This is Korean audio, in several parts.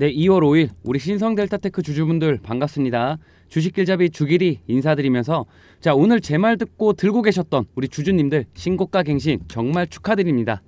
네, 2월 5일 우리 신성 델타테크 주주분들 반갑습니다. 주식길잡이 주길이 인사드리면서 자 오늘 제 말 듣고 들고 계셨던 우리 주주님들 신고가 갱신 정말 축하드립니다.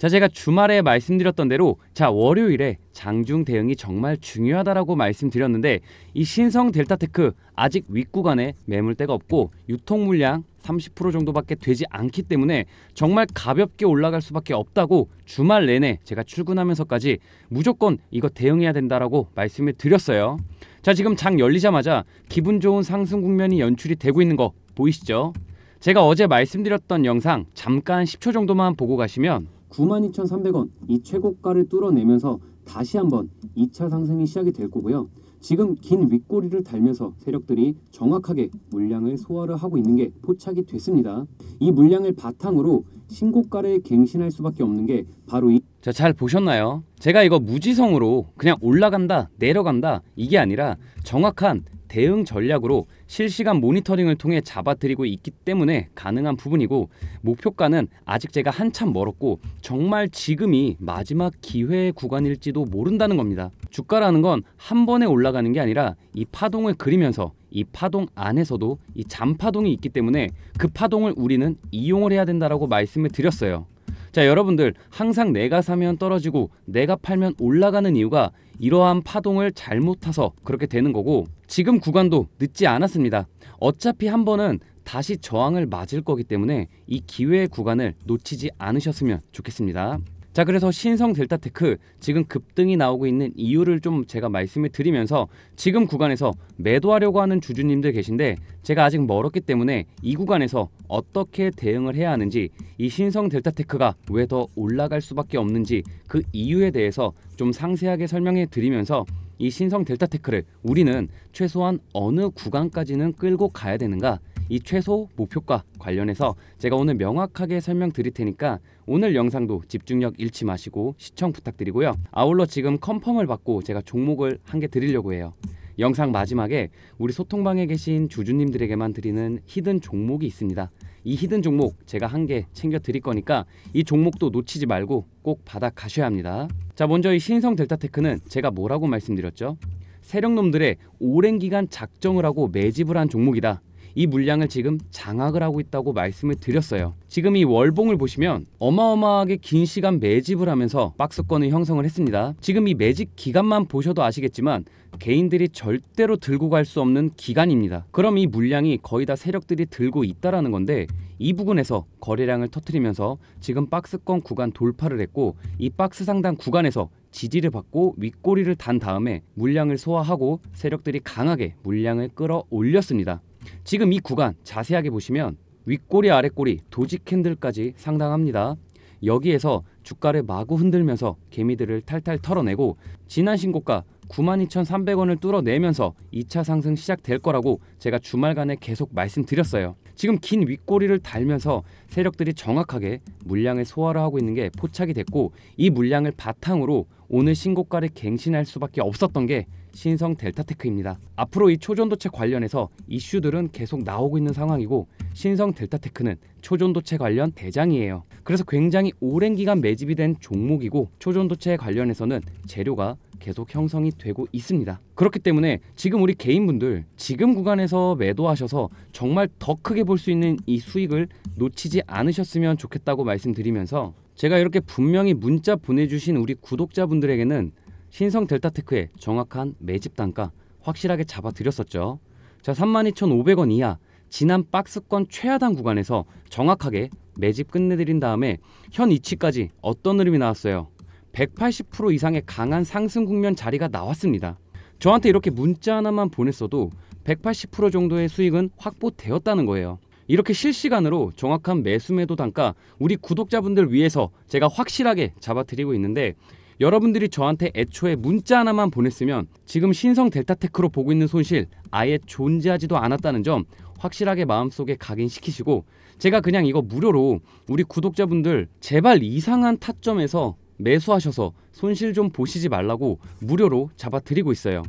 자, 제가 주말에 말씀드렸던 대로 자, 월요일에 장중 대응이 정말 중요하다라고 말씀드렸는데 이 신성 델타테크 아직 윗구간에 매물대가 없고 유통 물량 30% 정도밖에 되지 않기 때문에 정말 가볍게 올라갈 수밖에 없다고 주말 내내 제가 출근하면서까지 무조건 이거 대응해야 된다라고 말씀을 드렸어요. 자, 지금 장 열리자마자 기분 좋은 상승 국면이 연출이 되고 있는 거 보이시죠? 제가 어제 말씀드렸던 영상 잠깐 10초 정도만 보고 가시면 92,300원 이 최고가를 뚫어내면서 다시 한번 2차 상승이 시작이 될 거고요. 지금 긴 윗꼬리를 달면서 세력들이 정확하게 물량을 소화를 하고 있는 게 포착이 됐습니다. 이 물량을 바탕으로 신고가를 갱신할 수밖에 없는 게 바로 이 자, 잘 보셨나요? 제가 이거 무지성으로 그냥 올라간다, 내려간다 이게 아니라 정확한 대응 전략으로 실시간 모니터링을 통해 잡아들이고 있기 때문에 가능한 부분이고 목표가는 아직 제가 한참 멀었고 정말 지금이 마지막 기회의 구간일지도 모른다는 겁니다. 주가라는 건 한 번에 올라가는 게 아니라 이 파동을 그리면서 이 파동 안에서도 이 잔파동이 있기 때문에 그 파동을 우리는 이용을 해야 된다라고 말씀을 드렸어요. 자 여러분들 항상 내가 사면 떨어지고 내가 팔면 올라가는 이유가 이러한 파동을 잘못 타서 그렇게 되는 거고 지금 구간도 늦지 않았습니다. 어차피 한 번은 다시 저항을 맞을 거기 때문에 이 기회의 구간을 놓치지 않으셨으면 좋겠습니다. 자 그래서 신성 델타테크 지금 급등이 나오고 있는 이유를 좀 제가 말씀을 드리면서 지금 구간에서 매도하려고 하는 주주님들 계신데 제가 아직 멀었기 때문에 이 구간에서 어떻게 대응을 해야 하는지 이 신성 델타테크가 왜 더 올라갈 수밖에 없는지 그 이유에 대해서 좀 상세하게 설명해 드리면서 이 신성 델타테크를 우리는 최소한 어느 구간까지는 끌고 가야 되는가 이 최소 목표가 관련해서 제가 오늘 명확하게 설명드릴 테니까 오늘 영상도 집중력 잃지 마시고 시청 부탁드리고요. 아울러 지금 컨펌을 받고 제가 종목을 한 개 드리려고 해요. 영상 마지막에 우리 소통방에 계신 주주님들에게만 드리는 히든 종목이 있습니다. 이 히든 종목 제가 한 개 챙겨 드릴 거니까 이 종목도 놓치지 말고 꼭 받아 가셔야 합니다. 자 먼저 이 신성 델타테크는 제가 뭐라고 말씀드렸죠? 세력놈들의 오랜 기간 작정을 하고 매집을 한 종목이다. 이 물량을 지금 장악을 하고 있다고 말씀을 드렸어요. 지금 이 월봉을 보시면 어마어마하게 긴 시간 매집을 하면서 박스권을 형성을 했습니다. 지금 이 매집 기간만 보셔도 아시겠지만 개인들이 절대로 들고 갈 수 없는 기간입니다. 그럼 이 물량이 거의 다 세력들이 들고 있다라는 건데 이 부분에서 거래량을 터트리면서 지금 박스권 구간 돌파를 했고 이 박스 상단 구간에서 지지를 받고 윗꼬리를 단 다음에 물량을 소화하고 세력들이 강하게 물량을 끌어 올렸습니다. 지금 이 구간 자세하게 보시면 윗꼬리 아랫꼬리 도지 캔들까지 상당합니다. 여기에서 주가를 마구 흔들면서 개미들을 탈탈 털어내고 지난 신고가 92,300원을 뚫어내면서 2차 상승 시작될 거라고 제가 주말간에 계속 말씀드렸어요. 지금 긴 윗꼬리를 달면서 세력들이 정확하게 물량을 소화를 하고 있는 게 포착이 됐고 이 물량을 바탕으로 오늘 신고가를 갱신할 수밖에 없었던 게 신성 델타테크입니다. 앞으로 이 초전도체 관련해서 이슈들은 계속 나오고 있는 상황이고 신성 델타테크는 초전도체 관련 대장이에요. 그래서 굉장히 오랜 기간 매 매집이 된 종목이고 초전도체 관련해서는 재료가 계속 형성이 되고 있습니다. 그렇기 때문에 지금 우리 개인분들 지금 구간에서 매도하셔서 정말 더 크게 볼 수 있는 이 수익을 놓치지 않으셨으면 좋겠다고 말씀드리면서 제가 이렇게 분명히 문자 보내주신 우리 구독자분들에게는 신성 델타테크의 정확한 매집 단가 확실하게 잡아드렸었죠. 자, 32,500원 이하 지난 박스권 최하단 구간에서 정확하게 매집 끝내드린 다음에 현 이치까지 어떤 흐름이 나왔어요? 180% 이상의 강한 상승 국면 자리가 나왔습니다. 저한테 이렇게 문자 하나만 보냈어도 180% 정도의 수익은 확보되었다는 거예요. 이렇게 실시간으로 정확한 매수 매도 단가 우리 구독자분들 위해서 제가 확실하게 잡아드리고 있는데 여러분들이 저한테 애초에 문자 하나만 보냈으면 지금 신성 델타테크로 보고 있는 손실 아예 존재하지도 않았다는 점 확실하게 마음속에 각인시키시고 제가 그냥 이거 무료로 우리 구독자분들 제발 이상한 타점에서 매수하셔서 손실 좀 보시지 말라고 무료로 잡아드리고 있어요.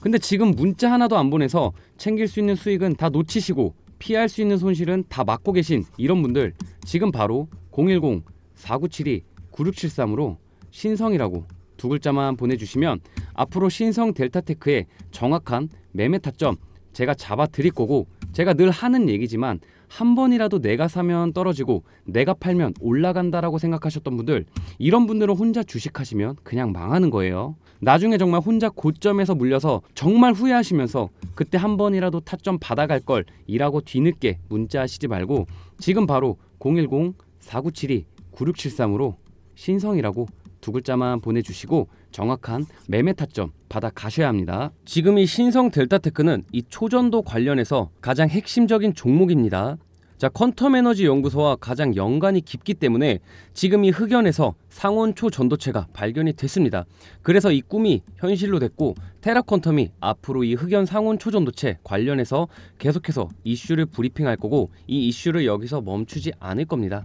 근데 지금 문자 하나도 안 보내서 챙길 수 있는 수익은 다 놓치시고 피할 수 있는 손실은 다 막고 계신 이런 분들 지금 바로 010-4972-9673으로 신성이라고 두 글자만 보내주시면 앞으로 신성 델타테크의 정확한 매매 타점 제가 잡아 드릴 거고 제가 늘 하는 얘기지만 한 번이라도 내가 사면 떨어지고 내가 팔면 올라간다라고 생각하셨던 분들 이런 분들은 혼자 주식하시면 그냥 망하는 거예요. 나중에 정말 혼자 고점에서 물려서 정말 후회하시면서 그때 한 번이라도 타점 받아갈 걸 이라고 뒤늦게 문자하시지 말고 지금 바로 010-4972-9673으로 신성이라고 두 글자만 보내주시고 정확한 매매 타점 받아 가셔야 합니다. 지금 이 신성 델타테크는 이 초전도 관련해서 가장 핵심적인 종목입니다. 자, 퀀텀 에너지 연구소와 가장 연관이 깊기 때문에 지금 이 흑연에서 상온초 전도체가 발견이 됐습니다. 그래서 이 꿈이 현실로 됐고 테라퀀텀이 앞으로 이 흑연 상온초 전도체 관련해서 계속해서 이슈를 브리핑할 거고 이 이슈를 여기서 멈추지 않을 겁니다.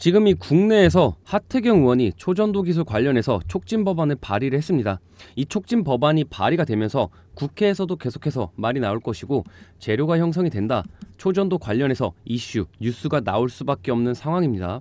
지금 이 국내에서 하태경 의원이 초전도 기술 관련해서 촉진 법안을 발의를 했습니다. 이 촉진 법안이 발의가 되면서 국회에서도 계속해서 말이 나올 것이고 재료가 형성이 된다. 초전도 관련해서 이슈, 뉴스가 나올 수밖에 없는 상황입니다.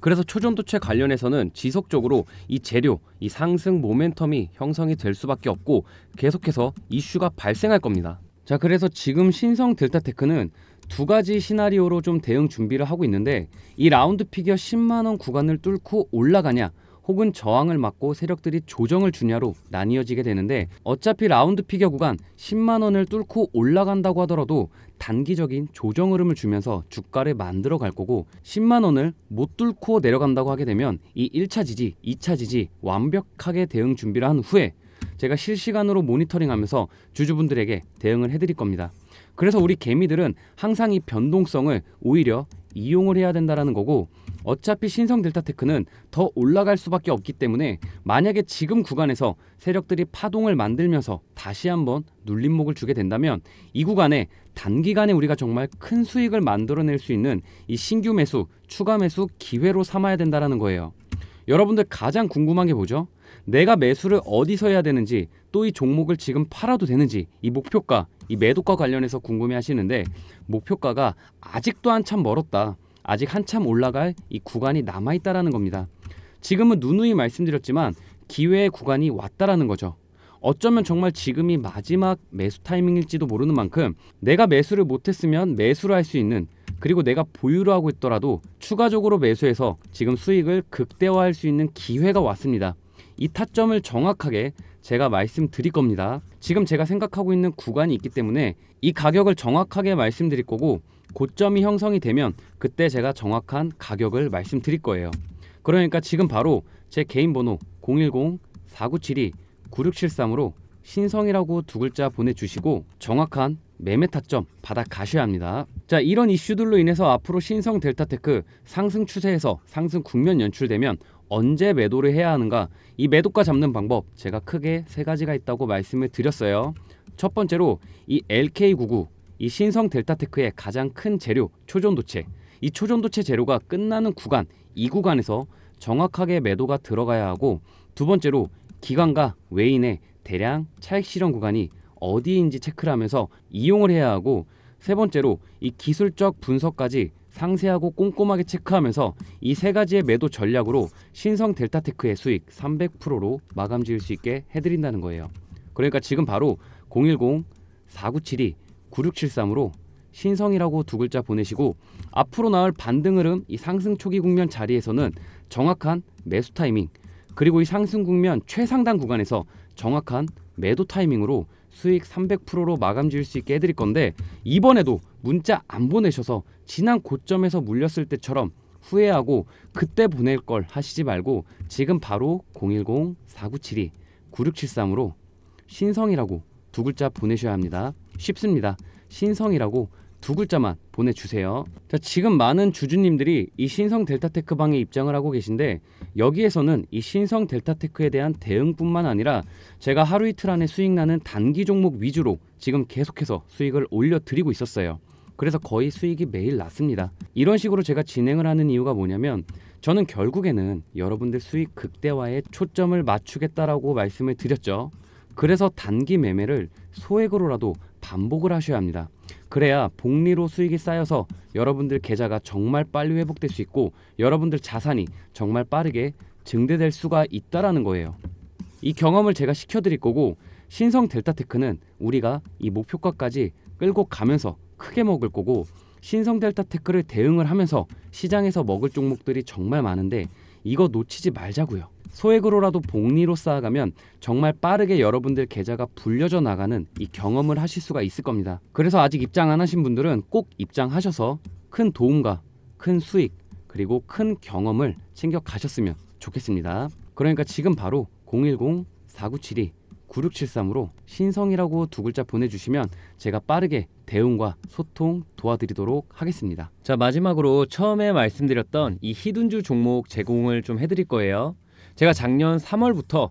그래서 초전도체 관련해서는 지속적으로 이 재료, 이 상승 모멘텀이 형성이 될 수밖에 없고 계속해서 이슈가 발생할 겁니다. 자, 그래서 지금 신성 델타테크는 두 가지 시나리오로 좀 대응 준비를 하고 있는데 이 라운드 피겨 10만 원 구간을 뚫고 올라가냐 혹은 저항을 막고 세력들이 조정을 주냐로 나뉘어지게 되는데 어차피 라운드 피겨 구간 10만 원을 뚫고 올라간다고 하더라도 단기적인 조정 흐름을 주면서 주가를 만들어 갈 거고 10만 원을 못 뚫고 내려간다고 하게 되면 이 1차 지지, 2차 지지 완벽하게 대응 준비를 한 후에 제가 실시간으로 모니터링하면서 주주분들에게 대응을 해드릴 겁니다. 그래서 우리 개미들은 항상 이 변동성을 오히려 이용을 해야 된다라는 거고 어차피 신성 델타 테크는 더 올라갈 수밖에 없기 때문에 만약에 지금 구간에서 세력들이 파동을 만들면서 다시 한번 눌림목을 주게 된다면 이 구간에 단기간에 우리가 정말 큰 수익을 만들어낼 수 있는 이 신규 매수, 추가 매수 기회로 삼아야 된다라는 거예요. 여러분들 가장 궁금한 게 뭐죠? 내가 매수를 어디서 해야 되는지 또 이 종목을 지금 팔아도 되는지 이 목표가 이 매도가 관련해서 궁금해 하시는데 목표가가 아직도 한참 멀었다 아직 한참 올라갈 이 구간이 남아있다라는 겁니다 지금은 누누이 말씀드렸지만 기회의 구간이 왔다라는 거죠 어쩌면 정말 지금이 마지막 매수 타이밍일지도 모르는 만큼 내가 매수를 못했으면 매수를 할 수 있는 그리고 내가 보유를 하고 있더라도 추가적으로 매수해서 지금 수익을 극대화할 수 있는 기회가 왔습니다. 이 타점을 정확하게 제가 말씀드릴 겁니다. 지금 제가 생각하고 있는 구간이 있기 때문에 이 가격을 정확하게 말씀드릴 거고 고점이 형성이 되면 그때 제가 정확한 가격을 말씀드릴 거예요. 그러니까 지금 바로 제 개인 번호 010-4972-9673으로 신성이라고 두 글자 보내주시고 정확한 매매 타점 받아 가셔야 합니다. 자 이런 이슈들로 인해서 앞으로 신성 델타테크 상승 추세에서 상승 국면 연출되면 언제 매도를 해야 하는가 이 매도가 잡는 방법 제가 크게 세 가지가 있다고 말씀을 드렸어요. 첫 번째로 이 LK99 이 신성 델타테크의 가장 큰 재료 초전도체 이 초전도체 재료가 끝나는 구간 이 구간에서 정확하게 매도가 들어가야 하고 두 번째로 기관과 외인의 대량 차익 실현 구간이 어디인지 체크를 하면서 이용을 해야 하고 세 번째로 이 기술적 분석까지 상세하고 꼼꼼하게 체크하면서 이 세 가지의 매도 전략으로 신성 델타테크의 수익 300%로 마감 지을 수 있게 해드린다는 거예요. 그러니까 지금 바로 010-4972-9673으로 신성이라고 두 글자 보내시고 앞으로 나올 반등 흐름 이 상승 초기 국면 자리에서는 정확한 매수 타이밍 그리고 이 상승 국면 최상단 구간에서 정확한 매도 타이밍으로 수익 300%로 마감 지을 수 있게 해드릴 건데 이번에도 문자 안 보내셔서 지난 고점에서 물렸을 때처럼 후회하고 그때 보낼 걸 하시지 말고 지금 바로 010-4972-9673으로 신성이라고 두 글자 보내셔야 합니다. 쉽습니다. 신성이라고 두 글자만 보내주세요. 자, 지금 많은 주주님들이 이 신성 델타테크 방에 입장을 하고 계신데 여기에서는 이 신성 델타테크에 대한 대응뿐만 아니라 제가 하루 이틀 안에 수익 나는 단기 종목 위주로 지금 계속해서 수익을 올려드리고 있었어요. 그래서 거의 수익이 매일 났습니다. 이런 식으로 제가 진행을 하는 이유가 뭐냐면 저는 결국에는 여러분들 수익 극대화에 초점을 맞추겠다라고 말씀을 드렸죠. 그래서 단기 매매를 소액으로라도 반복을 하셔야 합니다. 그래야 복리로 수익이 쌓여서 여러분들 계좌가 정말 빨리 회복될 수 있고 여러분들 자산이 정말 빠르게 증대될 수가 있다라는 거예요. 이 경험을 제가 시켜드릴 거고 신성 델타테크는 우리가 이 목표가까지 끌고 가면서 크게 먹을 거고 신성 델타 테크를 대응을 하면서 시장에서 먹을 종목들이 정말 많은데 이거 놓치지 말자고요. 소액으로라도 복리로 쌓아가면 정말 빠르게 여러분들 계좌가 불려져 나가는 이 경험을 하실 수가 있을 겁니다. 그래서 아직 입장 안 하신 분들은 꼭 입장하셔서 큰 도움과 큰 수익 그리고 큰 경험을 챙겨 가셨으면 좋겠습니다. 그러니까 지금 바로 010 4972 9673으로 신성이라고 두 글자 보내주시면 제가 빠르게 대응과 소통 도와드리도록 하겠습니다. 자 마지막으로 처음에 말씀드렸던 이 히든주 종목 제공을 좀 해드릴 거예요. 제가 작년 3월부터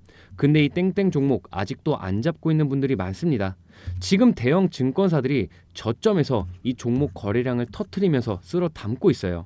근데 이 땡땡 종목 아직도 안 잡고 있는 분들이 많습니다. 지금 대형 증권사들이 저점에서 이 종목 거래량을 터트리면서 쓸어 담고 있어요.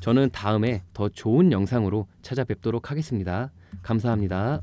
저는 다음에 더 좋은 영상으로 찾아뵙도록 하겠습니다. 감사합니다.